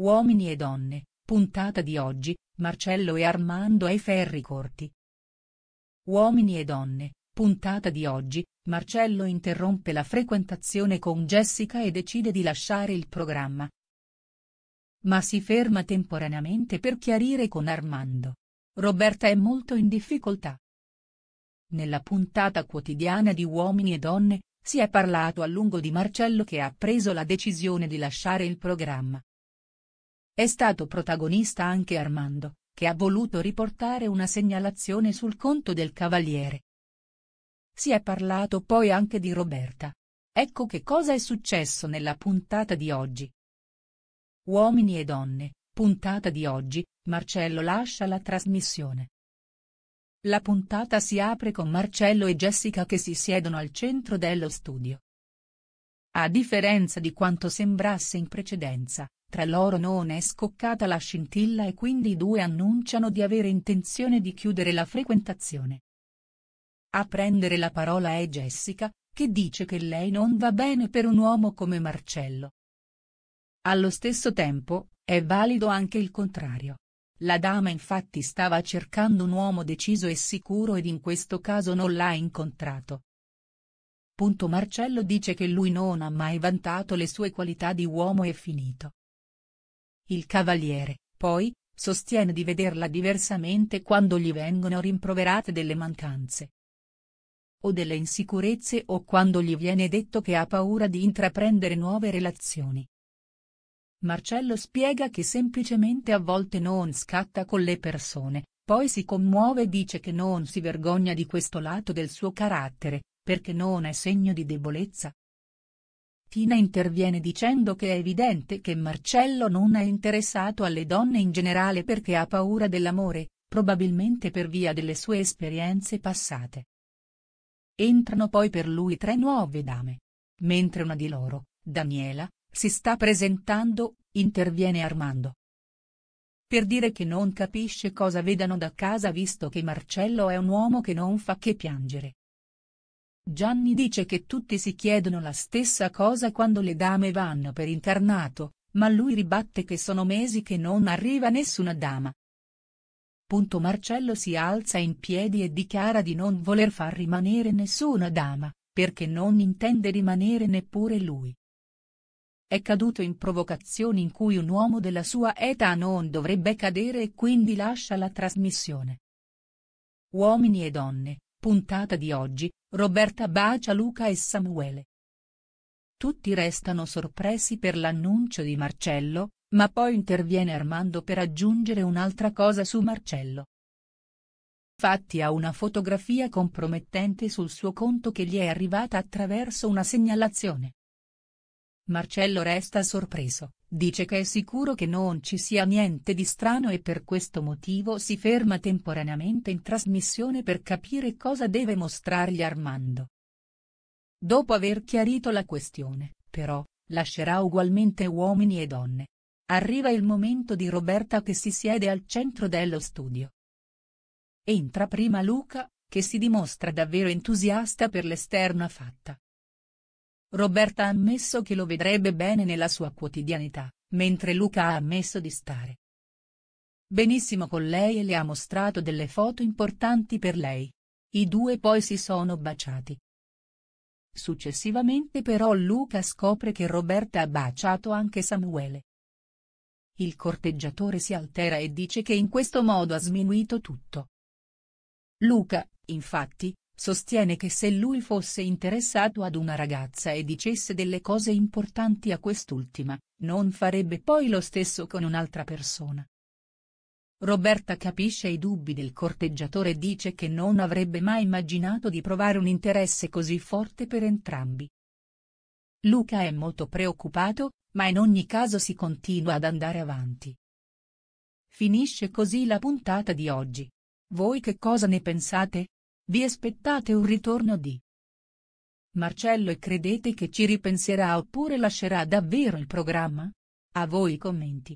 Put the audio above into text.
Uomini e donne, puntata di oggi, Marcello e Armando ai ferri corti. Uomini e donne, puntata di oggi, Marcello interrompe la frequentazione con Jessica e decide di lasciare il programma. Ma si ferma temporaneamente per chiarire con Armando. Roberta è molto in difficoltà. Nella puntata quotidiana di Uomini e Donne, si è parlato a lungo di Marcello che ha preso la decisione di lasciare il programma. È stato protagonista anche Armando, che ha voluto riportare una segnalazione sul conto del Cavaliere. Si è parlato poi anche di Roberta. Ecco che cosa è successo nella puntata di oggi. Uomini e donne, puntata di oggi, Marcello lascia la trasmissione. La puntata si apre con Marcello e Jessica che si siedono al centro dello studio. A differenza di quanto sembrasse in precedenza, tra loro non è scoccata la scintilla e quindi i due annunciano di avere intenzione di chiudere la frequentazione. A prendere la parola è Jessica, che dice che lei non va bene per un uomo come Marcello. Allo stesso tempo, è valido anche il contrario. La dama infatti stava cercando un uomo deciso e sicuro ed in questo caso non l'ha incontrato. Punto Marcello dice che lui non ha mai vantato le sue qualità di uomo e finito. Il cavaliere, poi, sostiene di vederla diversamente quando gli vengono rimproverate delle mancanze o delle insicurezze o quando gli viene detto che ha paura di intraprendere nuove relazioni. Marcello spiega che semplicemente a volte non scatta con le persone, poi si commuove e dice che non si vergogna di questo lato del suo carattere, perché non è segno di debolezza, Tina interviene dicendo che è evidente che Marcello non è interessato alle donne in generale perché ha paura dell'amore, probabilmente per via delle sue esperienze passate. Entrano poi per lui tre nuove dame. Mentre una di loro, Daniela, si sta presentando, interviene Armando. Per dire che non capisce cosa vedano da casa visto che Marcello è un uomo che non fa che piangere. Gianni dice che tutti si chiedono la stessa cosa quando le dame vanno per incarnato, ma lui ribatte che sono mesi che non arriva nessuna dama. Punto Marcello si alza in piedi e dichiara di non voler far rimanere nessuna dama, perché non intende rimanere neppure lui. È caduto in provocazioni in cui un uomo della sua età non dovrebbe cadere e quindi lascia la trasmissione. Uomini e donne, Puntata di oggi, Roberta bacia Luca e Samuele. Tutti restano sorpresi per l'annuncio di Marcello, ma poi interviene Armando per aggiungere un'altra cosa su Marcello. Fatti ha una fotografia compromettente sul suo conto che gli è arrivata attraverso una segnalazione. Marcello resta sorpreso, dice che è sicuro che non ci sia niente di strano e per questo motivo si ferma temporaneamente in trasmissione per capire cosa deve mostrargli Armando. Dopo aver chiarito la questione, però, lascerà ugualmente uomini e donne. Arriva il momento di Roberta che si siede al centro dello studio. Entra prima Luca, che si dimostra davvero entusiasta per l'esterna fatta, Roberta ha ammesso che lo vedrebbe bene nella sua quotidianità, mentre Luca ha ammesso di stare benissimo con lei e le ha mostrato delle foto importanti per lei. I due poi si sono baciati. Successivamente però Luca scopre che Roberta ha baciato anche Samuele. Il corteggiatore si altera e dice che in questo modo ha sminuito tutto. Luca, infatti, Sostiene che se lui fosse interessato ad una ragazza e dicesse delle cose importanti a quest'ultima, non farebbe poi lo stesso con un'altra persona. Roberta capisce i dubbi del corteggiatore e dice che non avrebbe mai immaginato di provare un interesse così forte per entrambi. Luca è molto preoccupato, ma in ogni caso si continua ad andare avanti. Finisce così la puntata di oggi. Voi che cosa ne pensate? Vi aspettate un ritorno di Marcello e credete che ci ripenserà oppure lascerà davvero il programma? A voi i commenti.